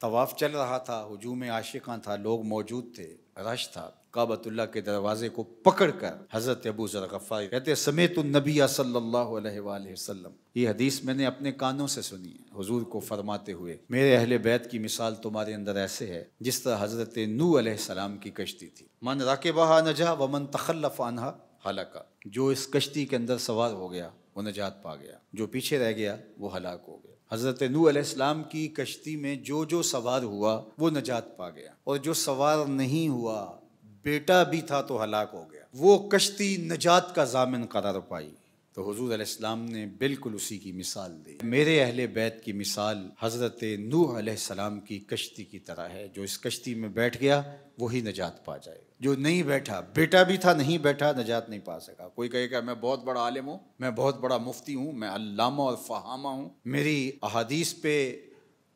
तवाफ़ चल रहा था हजूम आशिका था लोग मौजूद थे रश था काबतुल्ला के दरवाजे को पकड़ कर हज़रत अबू ज़र कहते समेत नबी सल्लल्लाहु ये हदीस मैंने अपने कानों से सुनी है को फरमाते हुए मेरे अहल बैत की मिसाल तुम्हारे अंदर ऐसे है जिस तरह हज़रत नू सलाम की कश्ती थी मन बहा नजा व मन तखल्लफ आना हलाका जो इस कश्ती के अंदर सवार हो गया वो नजात पा गया जो पीछे रह गया वो हलाक हो गया हज़रत नू अलैहिस्सलाम की कश्ती में जो जो सवार हुआ वो नजात पा गया और जो सवार नहीं हुआ बेटा भी था तो हलाक हो गया वो कश्ती नजात का जामिन करार पाई तो हजूर आसमाम ने बिल्कुल उसी की मिसाल दी मेरे अहल बैत की मिसाल हज़रत नूह सलाम की कश्ती की तरह है जो इस कश्ती में बैठ गया वही नजात पा जाए जो नहीं बैठा बेटा भी था नहीं बैठा नजात नहीं पा सका कोई कहेगा मैं बहुत बड़ा आलिम हूँ मैं बहुत बड़ा मुफ्ती हूँ मैं अल्लामा और फहामा हूँ मेरी अहादीस पे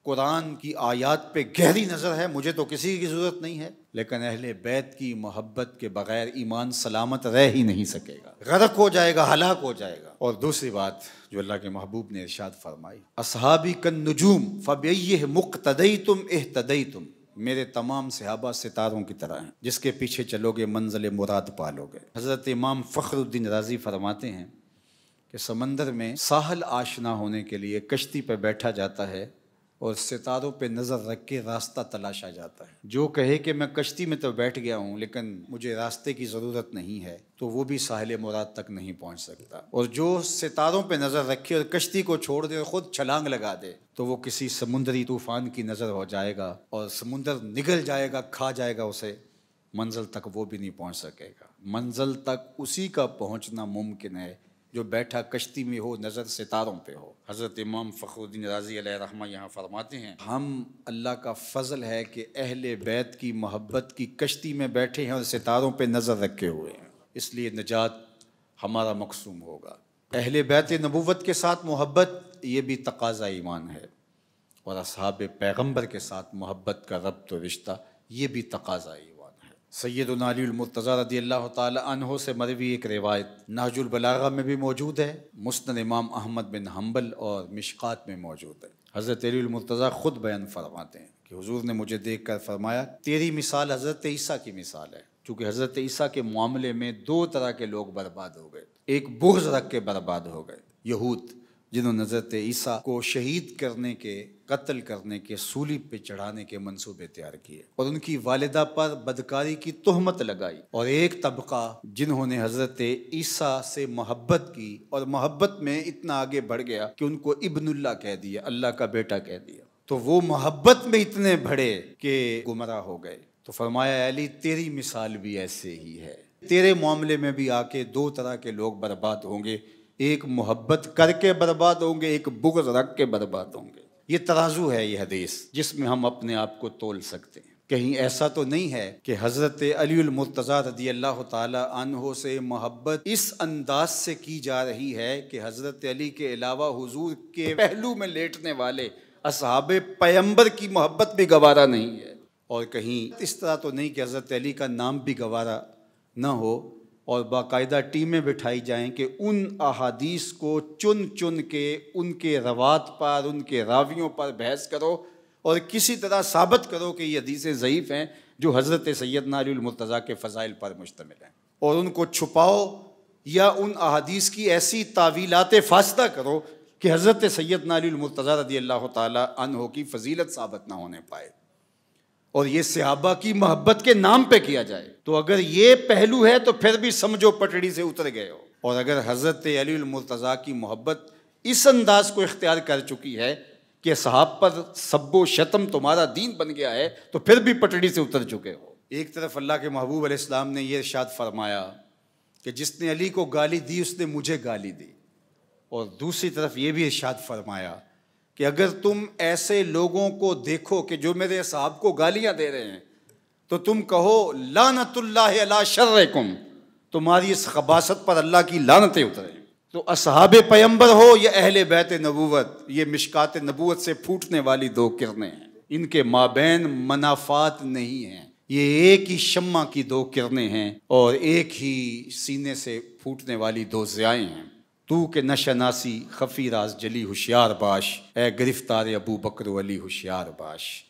कुरान की आयात पे गहरी नज़र है मुझे तो किसी की ज़रूरत नहीं है लेकिन अहल बैत की मोहब्बत के बग़ैर ईमान सलामत रह ही नहीं सकेगा गरक हो जाएगा हलाक हो जाएगा और दूसरी बात जो अल्लाह के महबूब ने इर्शाद फरमाई असहाबी कन नजूम फ़बई मुक तदई तुम एह तदई तुम मेरे तमाम सहाबा सितारों की तरह हैं जिसके पीछे चलोगे मंजिल मुराद पालोगे हज़रत इमाम फ़खरुद्दीन राजी फरमाते हैं कि समंदर में साहल आशना होने के लिए कश्ती पर बैठा जाता है और सितारों पे नज़र रख के रास्ता तलाशा जाता है जो कहे कि मैं कश्ती में तो बैठ गया हूँ लेकिन मुझे रास्ते की ज़रूरत नहीं है तो वो भी साहिल मुराद तक नहीं पहुँच सकता और जो सितारों पे नज़र रखे और कश्ती को छोड़ दे और ख़ुद छलांग लगा दे तो वो किसी समुंदरी तूफ़ान की नज़र हो जाएगा और समुंदर निगल जाएगा खा जाएगा उसे मंजिल तक वो भी नहीं पहुँच सकेगा मंजिल तक उसी का पहुँचना मुमकिन है जो बैठा कश्ती में हो नज़र सितारों पे हो हज़रत इमाम फ़खरुद्दीन राजी रहमा यहाँ फरमाते हैं हम अल्लाह का फ़जल है कि अहल बैत की मोहब्बत की कश्ती में बैठे हैं और सितारों पे नज़र रखे हुए हैं इसलिए नजात हमारा मकसूम होगा अहल बैत नबूवत के साथ मोहब्बत ये भी तकाजा ईमान है और अब पैगम्बर के साथ मोहब्बत का रब तो रिश्ता ये भी तकाजा ईमान सैद अलीमतज़ा रदी अल्लाह तहों से मरवी एक रिवायत नाजुलबलागा में भी मौजूद है मुस्तन इमाम अहमद बिन हम्बल और मिशकात में मौजूद है हज़रत अलीमरतज़ा ख़ुद बयान फरमाते हैं कि हजूर ने मुझे देख कर फरमाया तेरी मिसाल हज़रत ईसा की मिसाल है चूँकि हज़रत ईसा के मामले में दो तरह के लोग बर्बाद हो गए एक बुग्ज रख के बर्बाद हो गए यहूद जिन्होंने हजरत ईसा को शहीद करने के कत्ल करने के सूली पे चढ़ाने के मंसूबे तैयार किए और उनकी वालदा पर बदकारी की तोहमत लगाई और एक तबका जिन्होंने हजरत ईसा से मोहब्बत की और मोहब्बत में इतना आगे बढ़ गया कि उनको इब्नुल्ला कह दिया अल्लाह का बेटा कह दिया तो वो मोहब्बत में इतने भड़े के गुमराह हो गए तो फरमाया अली तेरी मिसाल भी ऐसे ही है तेरे मामले में भी आके दो तरह के लोग बर्बाद होंगे एक मोहब्बत करके बर्बाद होंगे एक बुगज रख के बर्बाद होंगे ये तराजू है यह हदीस जिसमें हम अपने आप को तोल सकते हैं कहीं ऐसा तो नहीं है कि हज़रत अलीमरतज़ा रदी अल्लाह तहो से मोहब्बत इस अंदाज से की जा रही है कि हज़रत अली के अलावा हजूर के पहलू में लेटने वाले असहाब पैम्बर की मोहब्बत भी गवारा नहीं है और कहीं इस तरह तो नहीं कि हज़रत अली का नाम भी गवारा ना हो और बाकायदा टीमें बिठाई जाएं कि उन अहादीस को चुन चुन के उनके रवात पर उनके रावियों पर बहस करो और किसी तरह साबित करो कि ये हदीसें ज़यीफ़ हैं जो हज़रत सैद नारमतज़ा के फ़ज़ाइल पर मुश्तमिल हैं और उनको छुपाओ या उन अहादीस की ऐसी तावीलात फासदा करो कि हज़रत सैद नारमतज़ा रदी अल्लाह तन की फ़जीलत साबित ना होने पाए और ये सिहाबा की मोहब्बत के नाम पे किया जाए तो अगर ये पहलू है तो फिर भी समझो पटड़ी से उतर गए हो और अगर हज़रत अलीमरतज़ा की मोहब्बत इस अंदाज को इख्तियार कर चुकी है कि साहब पर सब्बो शतम तुम्हारा दीन बन गया है तो फिर भी पटड़ी से उतर चुके हो एक तरफ अल्लाह के महबूब अलैहिस्सलाम ने यह इर्शाद फरमाया कि जिसने अली को गाली दी उसने मुझे गाली दी और दूसरी तरफ ये भी इर्शाद फरमाया कि अगर तुम ऐसे लोगों को देखो कि जो मेरे साहब को गालियां दे रहे हैं तो तुम कहो लानतुल्ला शर्रकुम तुम्हारी इस खबासत पर अल्लाह की लानतें उतरे तो असहाब पैम्बर हो या अहल बैत नबूत ये मिशकात नबूत से फूटने वाली दो किरणें हैं इनके माबेन मनाफात नहीं हैं ये एक ही शम्मा की दो किरणें हैं और एक ही सीने से फूटने वाली दो ज़्याएँ हैं तू के नशनासी खफी राज जली होशियार बाश ए गिरफ्तार अबू बकर अली होशियार बाश